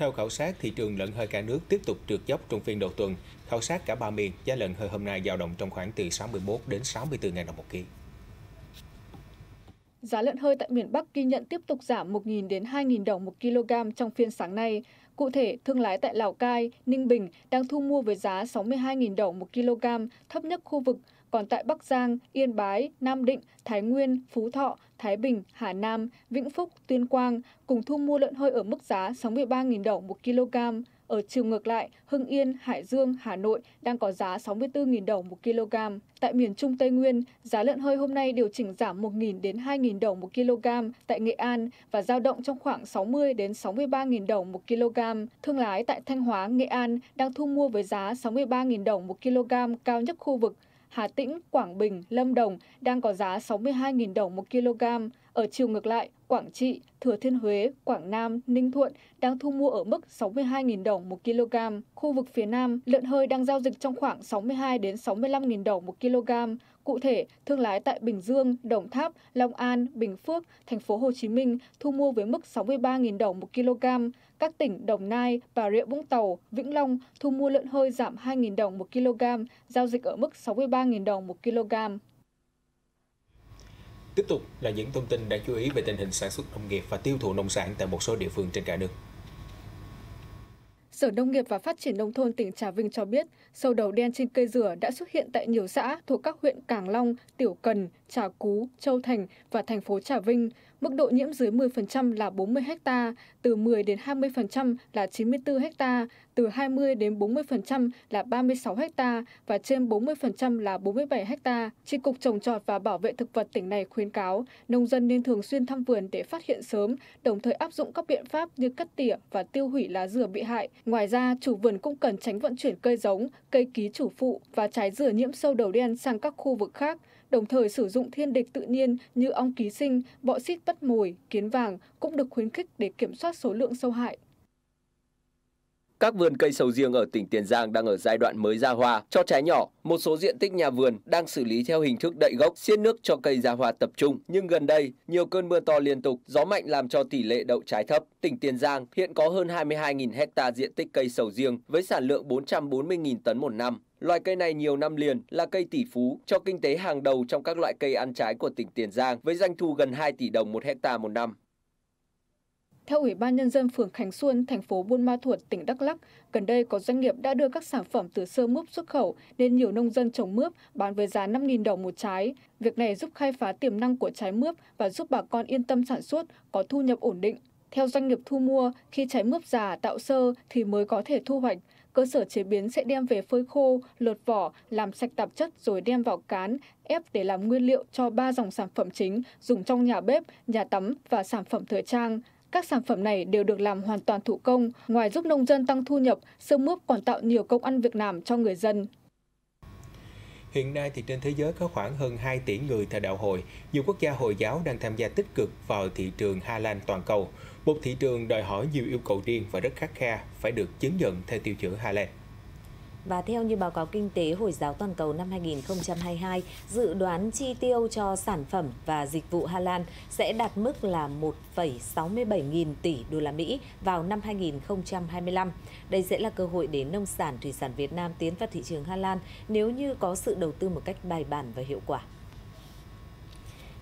Theo khảo sát, thị trường lợn hơi cả nước tiếp tục trượt dốc trong phiên đầu tuần. Khảo sát cả ba miền, giá lợn hơi hôm nay dao động trong khoảng từ 61 đến 64 000 đồng một ký. Giá lợn hơi tại miền Bắc ghi nhận tiếp tục giảm 1.000 đến 2.000 đồng một kg trong phiên sáng nay. Cụ thể, thương lái tại Lào Cai, Ninh Bình đang thu mua với giá 62.000 đồng một kg, thấp nhất khu vực, còn tại Bắc Giang, Yên Bái, Nam Định, Thái Nguyên, Phú Thọ, Thái Bình, Hà Nam, Vĩnh Phúc, Tuyên Quang cùng thu mua lợn hơi ở mức giá 63.000 đồng một kg. Ở chiều ngược lại, Hưng Yên, Hải Dương, Hà Nội đang có giá 64.000 đồng một kg. Tại miền Trung Tây Nguyên, giá lợn hơi hôm nay điều chỉnh giảm 1.000 đến 2.000 đồng một kg tại Nghệ An và giao động trong khoảng 60 đến 63.000 đồng một kg. Thương lái tại Thanh Hóa, Nghệ An đang thu mua với giá 63.000 đồng một kg cao nhất khu vực. Hà Tĩnh, Quảng Bình, Lâm Đồng đang có giá 62.000 đồng một kg. Ở chiều ngược lại, Quảng Trị, Thừa Thiên Huế, Quảng Nam, Ninh Thuận đang thu mua ở mức 62.000 đồng một kg. Khu vực phía Nam, lợn hơi đang giao dịch trong khoảng 62 đến 65.000 đồng một kg. Cụ thể, thương lái tại Bình Dương, Đồng Tháp, Long An, Bình Phước, thành phố Hồ Chí Minh thu mua với mức 63.000 đồng một kg. Các tỉnh Đồng Nai, Bà Rịa Vũng Tàu, Vĩnh Long thu mua lợn hơi giảm 2.000 đồng một kg, giao dịch ở mức 63.000 đồng một kg. Tiếp tục là những thông tin đáng chú ý về tình hình sản xuất nông nghiệp và tiêu thụ nông sản tại một số địa phương trên cả nước. Sở Nông nghiệp và Phát triển Nông thôn tỉnh Trà Vinh cho biết, sâu đầu đen trên cây dừa đã xuất hiện tại nhiều xã thuộc các huyện Càng Long, Tiểu Cần, Trà Cú, Châu Thành và thành phố Trà Vinh. Mức độ nhiễm dưới 10% là 40 ha, từ 10 đến 20% là 94 ha, từ 20 đến 40% là 36 ha và trên 40% là 47 ha. Chi Cục Trồng trọt và Bảo vệ Thực vật tỉnh này khuyến cáo nông dân nên thường xuyên thăm vườn để phát hiện sớm, đồng thời áp dụng các biện pháp như cắt tỉa và tiêu hủy lá dừa bị hại. Ngoài ra, chủ vườn cũng cần tránh vận chuyển cây giống, cây ký chủ phụ và trái dừa nhiễm sâu đầu đen sang các khu vực khác đồng thời sử dụng thiên địch tự nhiên như ong ký sinh, bọ xít bắt mồi, kiến vàng cũng được khuyến khích để kiểm soát số lượng sâu hại. Các vườn cây sầu riêng ở tỉnh Tiền Giang đang ở giai đoạn mới ra hoa, cho trái nhỏ. Một số diện tích nhà vườn đang xử lý theo hình thức đậy gốc, xiết nước cho cây ra hoa tập trung. Nhưng gần đây, nhiều cơn mưa to liên tục, gió mạnh làm cho tỷ lệ đậu trái thấp. Tỉnh Tiền Giang hiện có hơn 22.000 hecta diện tích cây sầu riêng với sản lượng 440.000 tấn một năm. Loài cây này nhiều năm liền là cây tỷ phú cho kinh tế hàng đầu trong các loại cây ăn trái của tỉnh Tiền Giang với doanh thu gần 2 tỷ đồng một hecta một năm. Theo Ủy ban Nhân dân phường Khánh Xuân, thành phố Buôn Ma Thuột, tỉnh Đắk Lắc, gần đây có doanh nghiệp đã đưa các sản phẩm từ sơ mướp xuất khẩu nên nhiều nông dân trồng mướp bán với giá 5.000 đồng một trái. Việc này giúp khai phá tiềm năng của trái mướp và giúp bà con yên tâm sản xuất, có thu nhập ổn định. Theo doanh nghiệp thu mua, khi trái mướp già tạo sơ thì mới có thể thu hoạch cơ sở chế biến sẽ đem về phơi khô, lột vỏ, làm sạch tạp chất rồi đem vào cán, ép để làm nguyên liệu cho ba dòng sản phẩm chính dùng trong nhà bếp, nhà tắm và sản phẩm thời trang. Các sản phẩm này đều được làm hoàn toàn thủ công, ngoài giúp nông dân tăng thu nhập, sương mướp còn tạo nhiều công ăn việc làm cho người dân. Hiện nay thì trên thế giới có khoảng hơn 2 tỷ người theo đạo hồi. Nhiều quốc gia Hồi giáo đang tham gia tích cực vào thị trường Hà Lan toàn cầu. Một thị trường đòi hỏi nhiều yêu cầu riêng và rất khắc khe phải được chứng nhận theo tiêu chuẩn Hà Lan. Và theo như báo cáo kinh tế Hồi giáo toàn cầu năm 2022, dự đoán chi tiêu cho sản phẩm và dịch vụ Hà Lan sẽ đạt mức là 1,67 nghìn tỷ đô la Mỹ vào năm 2025. Đây sẽ là cơ hội để nông sản thủy sản Việt Nam tiến vào thị trường Hà Lan nếu như có sự đầu tư một cách bài bản và hiệu quả.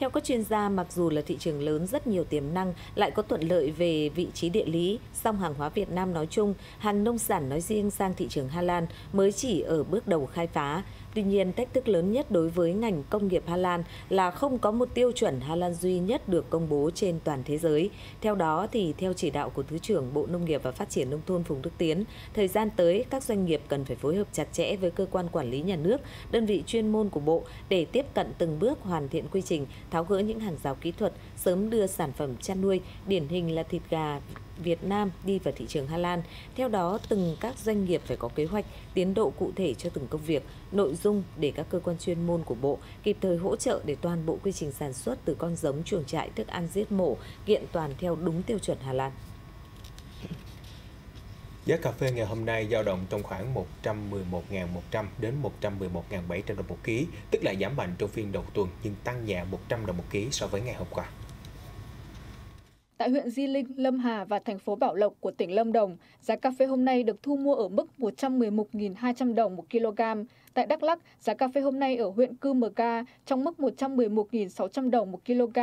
Theo các chuyên gia, mặc dù là thị trường lớn rất nhiều tiềm năng, lại có thuận lợi về vị trí địa lý, song hàng hóa Việt Nam nói chung, hàng nông sản nói riêng sang thị trường Hà Lan mới chỉ ở bước đầu khai phá. Tuy nhiên, thách thức lớn nhất đối với ngành công nghiệp Hà Lan là không có một tiêu chuẩn Hà Lan duy nhất được công bố trên toàn thế giới. Theo đó, thì theo chỉ đạo của Thứ trưởng Bộ Nông nghiệp và Phát triển Nông thôn Phùng Đức Tiến, thời gian tới các doanh nghiệp cần phải phối hợp chặt chẽ với cơ quan quản lý nhà nước, đơn vị chuyên môn của Bộ để tiếp cận từng bước hoàn thiện quy trình, tháo gỡ những hàng rào kỹ thuật, sớm đưa sản phẩm chăn nuôi, điển hình là thịt gà Việt Nam đi vào thị trường Hà Lan. Theo đó, từng các doanh nghiệp phải có kế hoạch, tiến độ cụ thể cho từng công việc, nội dung để các cơ quan chuyên môn của Bộ kịp thời hỗ trợ để toàn bộ quy trình sản xuất từ con giống chuồng trại thức ăn giết mổ kiện toàn theo đúng tiêu chuẩn Hà Lan. Giá cà phê ngày hôm nay dao động trong khoảng 111.100 đến 111.700 đồng một ký, tức là giảm mạnh trong phiên đầu tuần nhưng tăng nhẹ 100 đồng một ký so với ngày hôm qua tại huyện Di Linh, Lâm Hà và thành phố Bảo Lộc của tỉnh Lâm Đồng, giá cà phê hôm nay được thu mua ở mức 111.200 đồng một kg. Tại Đắk Lắk, giá cà phê hôm nay ở huyện Cư Mờ Ca trong mức 111.600 đồng một kg.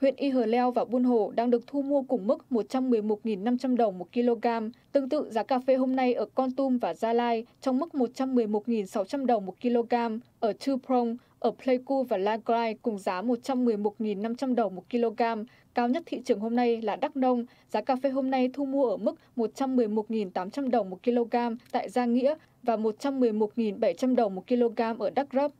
Huyện Y Hờ Leo và Buôn Hồ đang được thu mua cùng mức 111.500 đồng một kg. Tương tự, giá cà phê hôm nay ở Con Tum và Gia Lai trong mức 111.600 đồng một kg. Ở Chư Prong, ở Pleiku và La Lagrai cùng giá 111.500 đồng một kg Cao nhất thị trường hôm nay là Đắk Nông, giá cà phê hôm nay thu mua ở mức 111.800 đồng một kg tại Gia Nghĩa và 111.700 đồng một kg ở Đắk Rấp.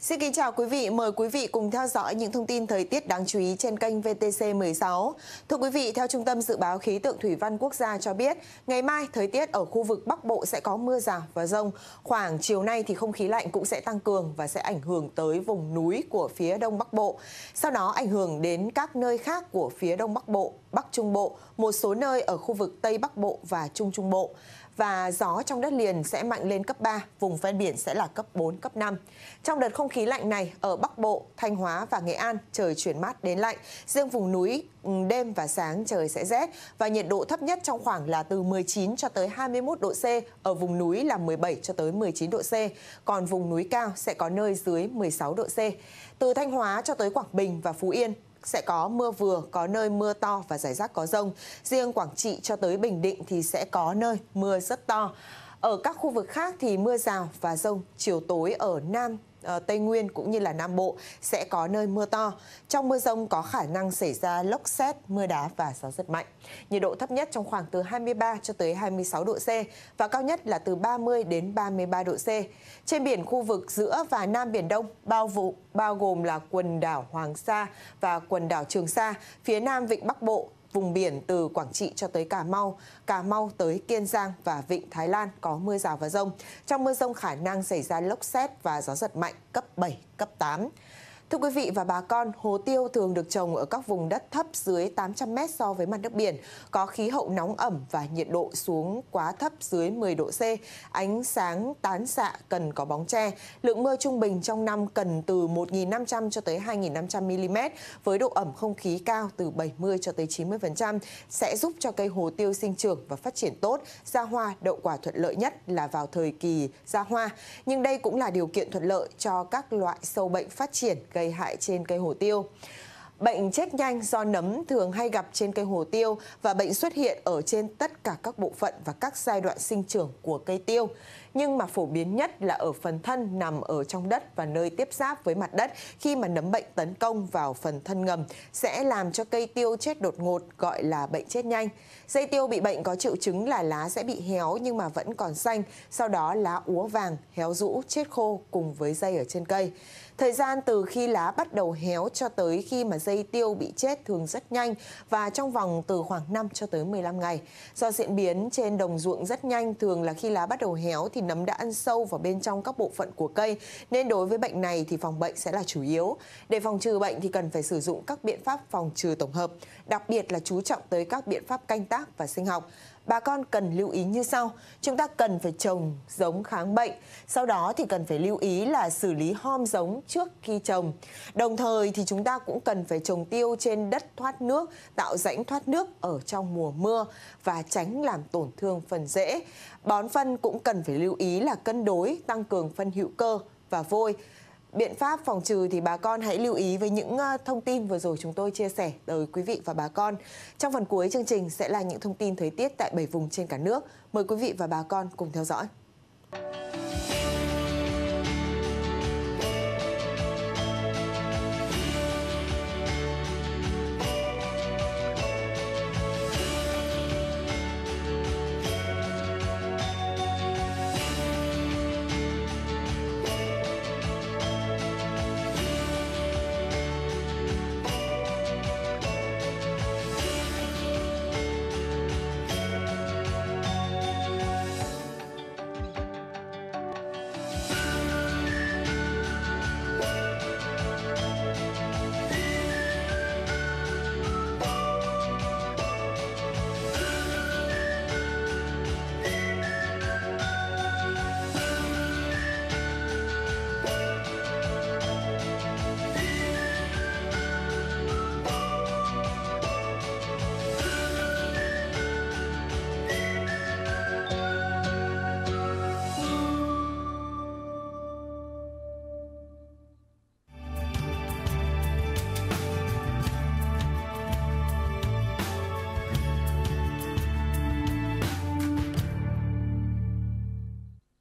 Xin kính chào quý vị, mời quý vị cùng theo dõi những thông tin thời tiết đáng chú ý trên kênh VTC16. Thưa quý vị, theo Trung tâm Dự báo Khí tượng Thủy văn Quốc gia cho biết, ngày mai thời tiết ở khu vực Bắc Bộ sẽ có mưa rào và rông. Khoảng chiều nay thì không khí lạnh cũng sẽ tăng cường và sẽ ảnh hưởng tới vùng núi của phía Đông Bắc Bộ. Sau đó ảnh hưởng đến các nơi khác của phía Đông Bắc Bộ, Bắc Trung Bộ, một số nơi ở khu vực Tây Bắc Bộ và Trung Trung Bộ và gió trong đất liền sẽ mạnh lên cấp 3, vùng ven biển sẽ là cấp 4, cấp 5. Trong đợt không khí lạnh này, ở Bắc Bộ, Thanh Hóa và Nghệ An trời chuyển mát đến lạnh, riêng vùng núi ừ, đêm và sáng trời sẽ rét và nhiệt độ thấp nhất trong khoảng là từ 19 cho tới 21 độ C, ở vùng núi là 17 cho tới 19 độ C, còn vùng núi cao sẽ có nơi dưới 16 độ C. Từ Thanh Hóa cho tới Quảng Bình và Phú Yên, sẽ có mưa vừa, có nơi mưa to và rải rác có rông. Riêng Quảng Trị cho tới Bình Định thì sẽ có nơi mưa rất to. Ở các khu vực khác thì mưa rào và rông chiều tối ở Nam Ờ, Tây Nguyên cũng như là Nam Bộ sẽ có nơi mưa to. Trong mưa rông có khả năng xảy ra lốc xét, mưa đá và gió giật mạnh. Nhiệt độ thấp nhất trong khoảng từ 23 cho tới 26 độ C và cao nhất là từ 30 đến 33 độ C. Trên biển khu vực giữa và Nam Biển Đông bao vụ bao gồm là quần đảo Hoàng Sa và quần đảo Trường Sa, phía Nam Vịnh Bắc Bộ, vùng biển từ Quảng Trị cho tới Cà Mau, Cà Mau tới Kiên Giang và Vịnh Thái Lan có mưa rào và rông. Trong mưa rông khả năng xảy ra lốc xét và gió giật mạnh cấp 7, cấp 8. Thưa quý vị và bà con, hồ tiêu thường được trồng ở các vùng đất thấp dưới 800 m so với mặt nước biển, có khí hậu nóng ẩm và nhiệt độ xuống quá thấp dưới 10 độ C. Ánh sáng tán xạ cần có bóng tre, Lượng mưa trung bình trong năm cần từ 1.500 cho tới 2.500 mm với độ ẩm không khí cao từ 70 cho tới 90% sẽ giúp cho cây hồ tiêu sinh trưởng và phát triển tốt, ra hoa đậu quả thuận lợi nhất là vào thời kỳ ra hoa. Nhưng đây cũng là điều kiện thuận lợi cho các loại sâu bệnh phát triển gây hại trên cây hồ tiêu. Bệnh chết nhanh do nấm thường hay gặp trên cây hồ tiêu và bệnh xuất hiện ở trên tất cả các bộ phận và các giai đoạn sinh trưởng của cây tiêu nhưng mà phổ biến nhất là ở phần thân nằm ở trong đất và nơi tiếp giáp với mặt đất khi mà nấm bệnh tấn công vào phần thân ngầm sẽ làm cho cây tiêu chết đột ngột gọi là bệnh chết nhanh. Dây tiêu bị bệnh có triệu chứng là lá sẽ bị héo nhưng mà vẫn còn xanh, sau đó lá úa vàng, héo rũ, chết khô cùng với dây ở trên cây. Thời gian từ khi lá bắt đầu héo cho tới khi mà dây tiêu bị chết thường rất nhanh và trong vòng từ khoảng 5 cho tới 15 ngày. Do diễn biến trên đồng ruộng rất nhanh, thường là khi lá bắt đầu héo thì nấm đã ăn sâu vào bên trong các bộ phận của cây nên đối với bệnh này thì phòng bệnh sẽ là chủ yếu. Để phòng trừ bệnh thì cần phải sử dụng các biện pháp phòng trừ tổng hợp, đặc biệt là chú trọng tới các biện pháp canh tác và sinh học bà con cần lưu ý như sau. Chúng ta cần phải trồng giống kháng bệnh, sau đó thì cần phải lưu ý là xử lý hom giống trước khi trồng. Đồng thời thì chúng ta cũng cần phải trồng tiêu trên đất thoát nước, tạo rãnh thoát nước ở trong mùa mưa và tránh làm tổn thương phần rễ. Bón phân cũng cần phải lưu ý là cân đối, tăng cường phân hữu cơ và vôi biện pháp phòng trừ thì bà con hãy lưu ý với những ờ, thông tin vừa rồi chúng tôi chia sẻ tới quý vị và bà con. Trong phần cuối chương trình sẽ là những thông tin thời tiết tại 7 vùng trên cả nước. Mời quý vị và bà con cùng theo dõi.